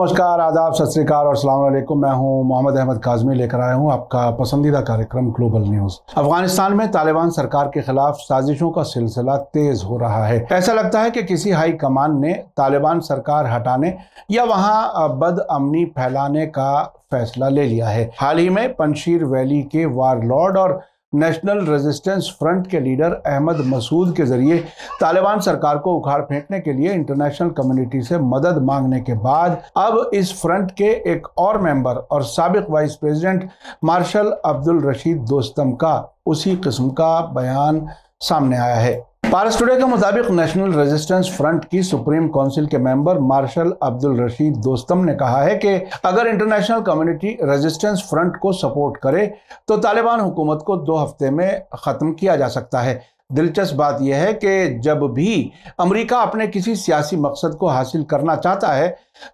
नमस्कार आदाब सत श्रीकार और सलामकुम मैं हूं मोहम्मद अहमद काजमी लेकर आया हूं आपका पसंदीदा कार्यक्रम ग्लोबल न्यूज अफगानिस्तान में तालिबान सरकार के खिलाफ साजिशों का सिलसिला तेज हो रहा है ऐसा लगता है कि किसी हाई कमान ने तालिबान सरकार हटाने या वहां बद अमनी फैलाने का फैसला ले लिया है हाल ही में पंशीर वैली के वार लॉर्ड और नेशनल रेजिस्टेंस फ्रंट के लीडर अहमद मसूद के जरिए तालिबान सरकार को उखाड़ फेंकने के लिए इंटरनेशनल कम्युनिटी से मदद मांगने के बाद अब इस फ्रंट के एक और मेंबर और सबक vice president marshal Abdul Rashid Dostum का उसी किस्म का बयान सामने आया है पारस्टूडियो के मुताबिक नेशनल रेजिस्टेंस फ्रंट की सुप्रीम काउंसिल के मेंबर मार्शल अब्दुल रशीद दोस्तम ने कहा है कि अगर इंटरनेशनल कम्युनिटी रेजिस्टेंस फ्रंट को सपोर्ट करे तो तालिबान हुकूमत को दो हफ्ते में ख़त्म किया जा सकता है दिलचस्प बात यह है कि जब भी अमेरिका अपने किसी सियासी मकसद को हासिल करना चाहता है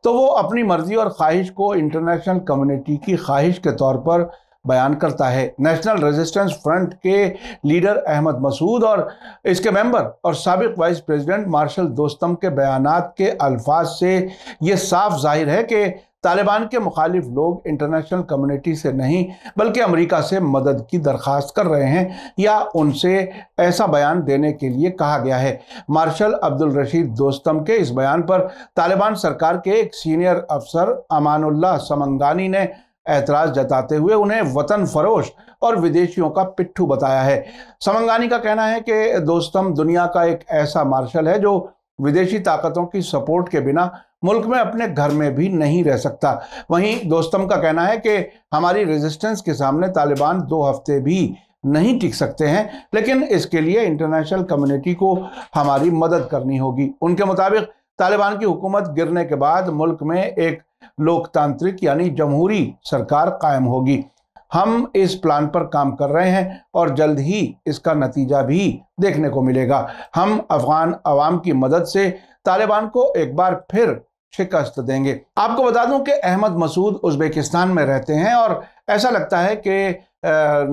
तो वो अपनी मर्जी और ख्वाहिश को इंटरनेशनल कम्युनिटी की ख्वाहिश के तौर पर बयान करता है नेशनल रेजिस्टेंस फ्रंट के लीडर अहमद मसूद और इसके मेंबर और सबक वाइस प्रेसिडेंट मार्शल दोस्तम के बयान के अल्फाज से ये साफ जाहिर है कि तालिबान के मुखालिफ लोग इंटरनेशनल कम्युनिटी से नहीं बल्कि अमेरिका से मदद की दरख्वास्त कर रहे हैं या उनसे ऐसा बयान देने के लिए कहा गया है मार्शल अब्दुल रशीद दोस्तम के इस बयान पर तालिबान सरकार के एक सीनियर अफसर अमानुल्लाह समंगानी ने ऐतराज जताते हुए उन्हें वतन फरोश और विदेशियों का पिट्ठू बताया है समंगानी का कहना है कि दोस्तम दुनिया का एक ऐसा मार्शल है जो विदेशी ताकतों की सपोर्ट के बिना मुल्क में अपने घर में भी नहीं रह सकता वहीं दोस्तम का कहना है कि हमारी रेजिस्टेंस के सामने तालिबान दो हफ्ते भी नहीं टिक सकते हैं लेकिन इसके लिए इंटरनेशनल कम्युनिटी को हमारी मदद करनी होगी उनके मुताबिक तालिबान की हुकूमत गिरने के बाद मुल्क में एक लोकतांत्रिक यानी जमहूरी सरकार कायम होगी हम इस प्लान पर काम कर रहे हैं और जल्द ही इसका नतीजा भी देखने को मिलेगा हम अफगान अवाम की मदद से तालिबान को एक बार फिर शिकस्त देंगे आपको बता दूं कि अहमद मसूद उज्बेकिस्तान में रहते हैं और ऐसा लगता है कि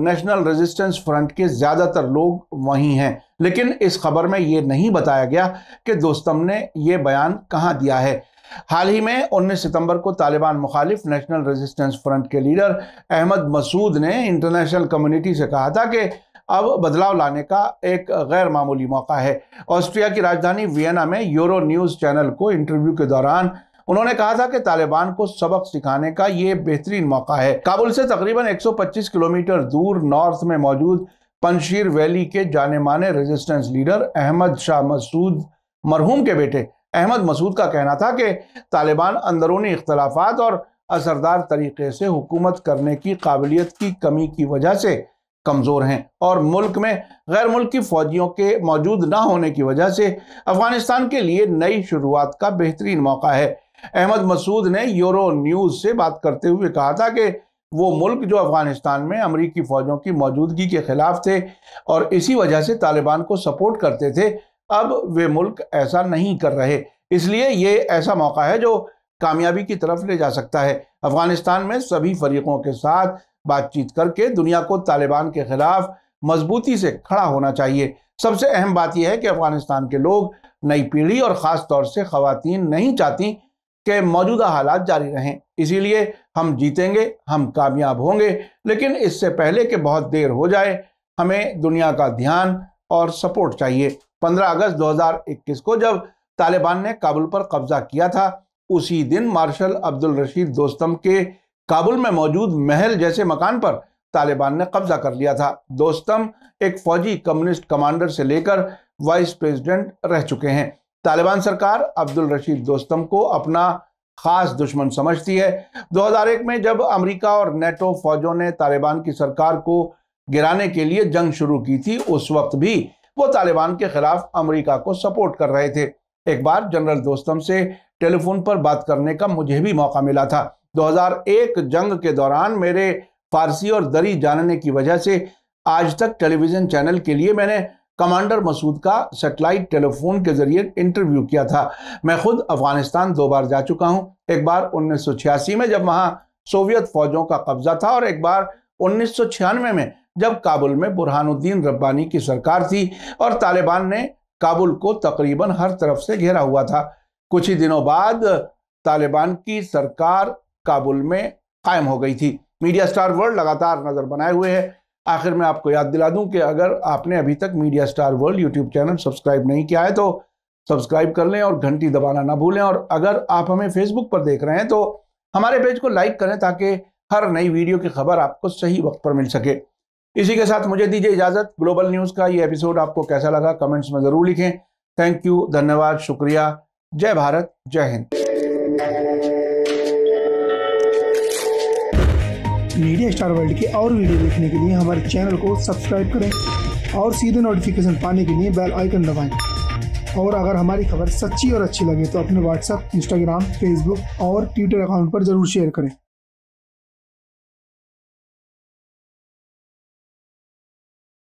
नेशनल रेजिस्टेंस फ्रंट के ज़्यादातर लोग वहीं हैं लेकिन इस खबर में ये नहीं बताया गया कि दोस्तम ने ये बयान कहाँ दिया है हाल ही में 19 सितंबर को तालिबान मुखालिफ नेशनल रेजिस्टेंस फ्रंट के लीडर अहमद मसूद ने इंटरनेशनल कम्युनिटी से कहा था कि अब बदलाव लाने का एक गैर मामूली मौका है ऑस्ट्रिया की राजधानी वियना में यूरो न्यूज़ चैनल को इंटरव्यू के दौरान उन्होंने कहा था कि तालिबान को सबक सिखाने का ये बेहतरीन मौका है काबुल से तकरीबन 125 किलोमीटर दूर नॉर्थ में मौजूद पंशीर वैली के जाने माने रेजिस्टेंस लीडर अहमद शाह मसूद मरहूम के बेटे अहमद मसूद का कहना था कि तालिबान अंदरूनी इख्तलाफात और असरदार तरीके से हुकूमत करने की काबिलियत की कमी की वजह से कमज़ोर हैं और मुल्क में गैर मुल्की फ़ौजियों के मौजूद ना होने की वजह से अफ़गानिस्तान के लिए नई शुरुआत का बेहतरीन मौका है अहमद मसूद ने यूरो न्यूज़ से बात करते हुए कहा था कि वो मुल्क जो अफगानिस्तान में अमरीकी फ़ौजों की मौजूदगी के खिलाफ थे और इसी वजह से तालिबान को सपोर्ट करते थे अब वे मुल्क ऐसा नहीं कर रहे इसलिए ये ऐसा मौका है जो कामयाबी की तरफ ले जा सकता है अफगानिस्तान में सभी फरीकों के साथ बातचीत करके दुनिया को तालिबान के खिलाफ मजबूती से खड़ा होना चाहिए सबसे अहम बात यह है कि अफगानिस्तान के लोग नई पीढ़ी और ख़ास तौर से खातन नहीं चाहती कि मौजूदा हालात जारी रहें इसीलिए हम जीतेंगे हम कामयाब होंगे लेकिन इससे पहले कि बहुत देर हो जाए हमें दुनिया का ध्यान और सपोर्ट चाहिए 15 अगस्त 2021 को जब तालिबान ने काबुल पर कब्जा किया था उसी दिन मार्शल अब्दुल रशीद दोस्तम के काबुल में मौजूद महल जैसे मकान पर तालिबान ने कब्जा कर लिया था दोस्तम एक फौजी कम्युनिस्ट कमांडर से लेकर वाइस प्रेसिडेंट रह चुके हैं तालिबान सरकार अब्दुल रशीद दोस्तम को अपना खास दुश्मन समझती है 2001 में जब अमेरिका और नेटो फौजों ने तालिबान की सरकार को गिराने के लिए जंग शुरू की थी उस वक्त भी वो तालिबान के खिलाफ अमेरिका को सपोर्ट कर रहे थे एक बार जनरल दोस्तम से टेलीफोन पर बात करने का मुझे भी मौका मिला था 2001 जंग के दौरान मेरे फारसी और दरी जानने की वजह से आज तक टेलीविज़न चैनल के लिए मैंने कमांडर मसूद का सेटेलाइट टेलीफोन के जरिए इंटरव्यू किया था मैं खुद अफगानिस्तान दो बार जा चुका हूं एक बार उन्नीस में जब वहां सोवियत फौजों का कब्जा था और एक बार उन्नीस में जब काबुल में बुरहानुद्दीन रब्बानी की सरकार थी और तालिबान ने काबुल को तकरीबन हर तरफ से घेरा हुआ था कुछ ही दिनों बाद तालिबान की सरकार काबुल में कायम हो गई थी मीडिया स्टार वर्ल्ड लगातार नज़र बनाए हुए है आखिर में आपको याद दिला दूं कि अगर आपने अभी तक media star world YouTube channel subscribe नहीं किया है तो सब्सक्राइब कर लें और घंटी दबाना ना भूलें और अगर आप हमें फेसबुक पर देख रहे हैं तो हमारे पेज को लाइक करें ताकि हर नई वीडियो की खबर आपको सही वक्त पर मिल सके इसी के साथ मुझे दीजिए इजाजत ग्लोबल न्यूज का ये एपिसोड आपको कैसा लगा कमेंट्स में जरूर लिखें थैंक यू धन्यवाद शुक्रिया जय भारत जय हिंद मीडिया स्टार वर्ल्ड की और वीडियो देखने के लिए हमारे चैनल को सब्सक्राइब करें और सीधे नोटिफिकेशन पाने के लिए बेल आइकन दबाएं और अगर हमारी खबर सच्ची और अच्छी लगे तो अपने व्हाट्सएप इंस्टाग्राम फेसबुक और ट्विटर अकाउंट पर जरूर शेयर करें